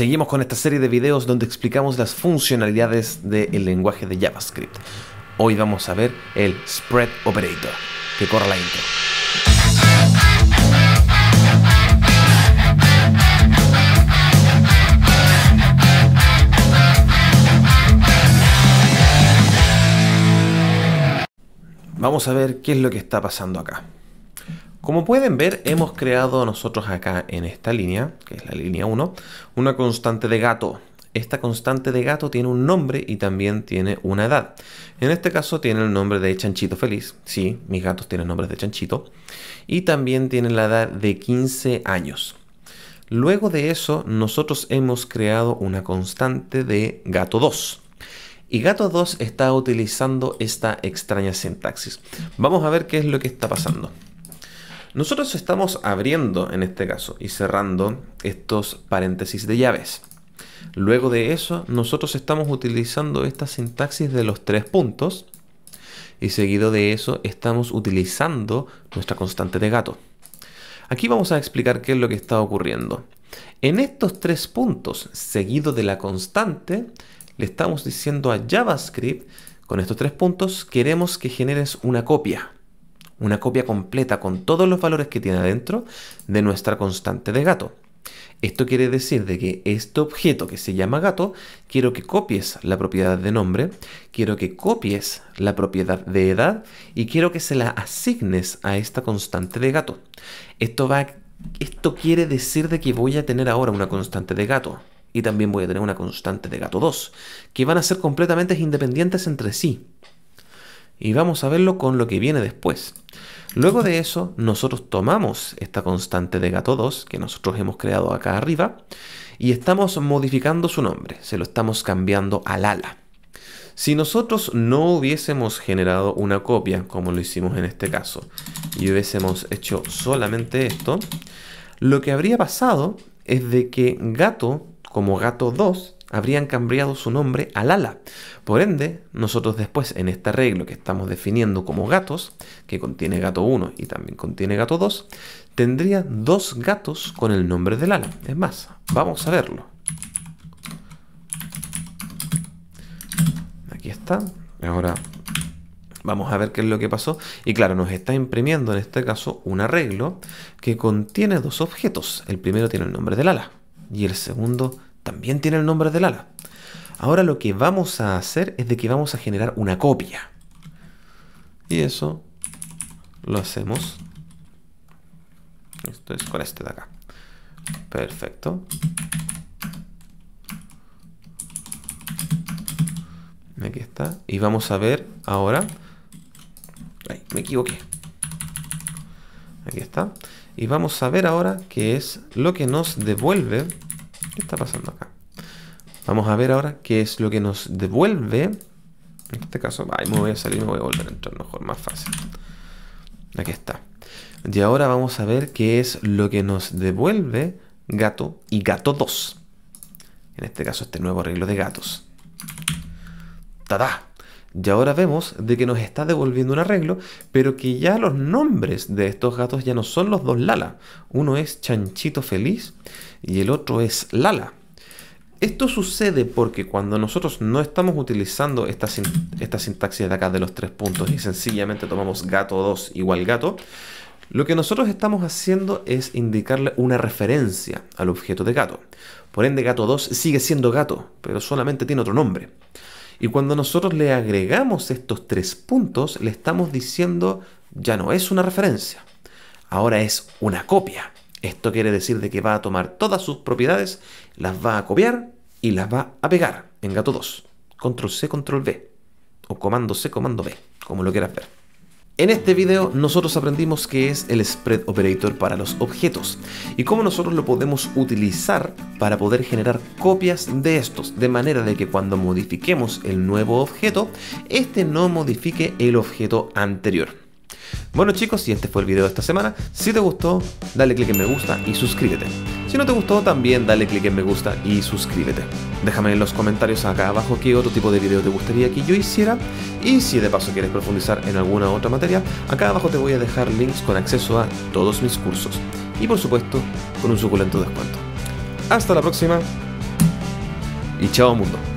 Seguimos con esta serie de videos donde explicamos las funcionalidades del lenguaje de JavaScript. Hoy vamos a ver el Spread Operator. Que corre la intro. Vamos a ver qué es lo que está pasando acá. Como pueden ver, hemos creado nosotros acá en esta línea, que es la línea 1, una constante de gato. Esta constante de gato tiene un nombre y también tiene una edad. En este caso tiene el nombre de Chanchito Feliz. Sí, mis gatos tienen nombres de Chanchito. Y también tienen la edad de 15 años. Luego de eso, nosotros hemos creado una constante de gato 2. Y gato 2 está utilizando esta extraña sintaxis. Vamos a ver qué es lo que está pasando. Nosotros estamos abriendo en este caso y cerrando estos paréntesis de llaves. Luego de eso, nosotros estamos utilizando esta sintaxis de los tres puntos y seguido de eso estamos utilizando nuestra constante de gato. Aquí vamos a explicar qué es lo que está ocurriendo. En estos tres puntos, seguido de la constante, le estamos diciendo a JavaScript, con estos tres puntos, queremos que generes una copia una copia completa con todos los valores que tiene adentro de nuestra constante de gato. Esto quiere decir de que este objeto que se llama gato, quiero que copies la propiedad de nombre, quiero que copies la propiedad de edad y quiero que se la asignes a esta constante de gato. Esto, va, esto quiere decir de que voy a tener ahora una constante de gato y también voy a tener una constante de gato 2, que van a ser completamente independientes entre sí. Y vamos a verlo con lo que viene después. Luego de eso, nosotros tomamos esta constante de gato 2 que nosotros hemos creado acá arriba y estamos modificando su nombre, se lo estamos cambiando al ala. Si nosotros no hubiésemos generado una copia, como lo hicimos en este caso, y hubiésemos hecho solamente esto, lo que habría pasado es de que gato, como gato 2, habrían cambiado su nombre al ala. Por ende, nosotros después en este arreglo que estamos definiendo como gatos, que contiene gato 1 y también contiene gato 2, tendría dos gatos con el nombre del ala. Es más, vamos a verlo. Aquí está. Ahora vamos a ver qué es lo que pasó. Y claro, nos está imprimiendo en este caso un arreglo que contiene dos objetos. El primero tiene el nombre del ala y el segundo también tiene el nombre del ala. Ahora lo que vamos a hacer es de que vamos a generar una copia. Y eso lo hacemos. Esto es con este de acá. Perfecto. Aquí está. Y vamos a ver ahora. me equivoqué. Aquí está. Y vamos a ver ahora qué es lo que nos devuelve está pasando acá? Vamos a ver ahora qué es lo que nos devuelve. En este caso, me voy a salir, me voy a volver a entrar mejor, más fácil. Aquí está. Y ahora vamos a ver qué es lo que nos devuelve gato y gato 2. En este caso, este nuevo arreglo de gatos. tadá y ahora vemos de que nos está devolviendo un arreglo, pero que ya los nombres de estos gatos ya no son los dos Lala. Uno es Chanchito Feliz y el otro es Lala. Esto sucede porque cuando nosotros no estamos utilizando esta, esta sintaxis de acá de los tres puntos y sencillamente tomamos gato 2 igual gato, lo que nosotros estamos haciendo es indicarle una referencia al objeto de gato. Por ende, gato 2 sigue siendo gato, pero solamente tiene otro nombre. Y cuando nosotros le agregamos estos tres puntos, le estamos diciendo ya no es una referencia, ahora es una copia. Esto quiere decir de que va a tomar todas sus propiedades, las va a copiar y las va a pegar en gato 2. Control C, control V. O comando C, comando B, como lo quieras ver. En este video nosotros aprendimos qué es el Spread Operator para los objetos y cómo nosotros lo podemos utilizar para poder generar copias de estos, de manera de que cuando modifiquemos el nuevo objeto, este no modifique el objeto anterior. Bueno chicos, si este fue el video de esta semana. Si te gustó, dale click en me gusta y suscríbete. Si no te gustó, también dale click en me gusta y suscríbete. Déjame en los comentarios acá abajo qué otro tipo de video te gustaría que yo hiciera. Y si de paso quieres profundizar en alguna otra materia, acá abajo te voy a dejar links con acceso a todos mis cursos. Y por supuesto, con un suculento descuento. Hasta la próxima y chao mundo.